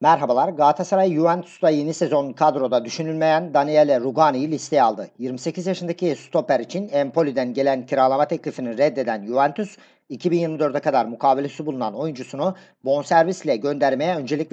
Merhabalar. Galatasaray Juventus'ta yeni sezon kadroda düşünülmeyen Daniele Rugani'yi listeye aldı. 28 yaşındaki stoper için Empoli'den gelen kiralama teklifini reddeden Juventus, 2024'e kadar mukavelesi bulunan oyuncusunu bonservisle göndermeye öncelik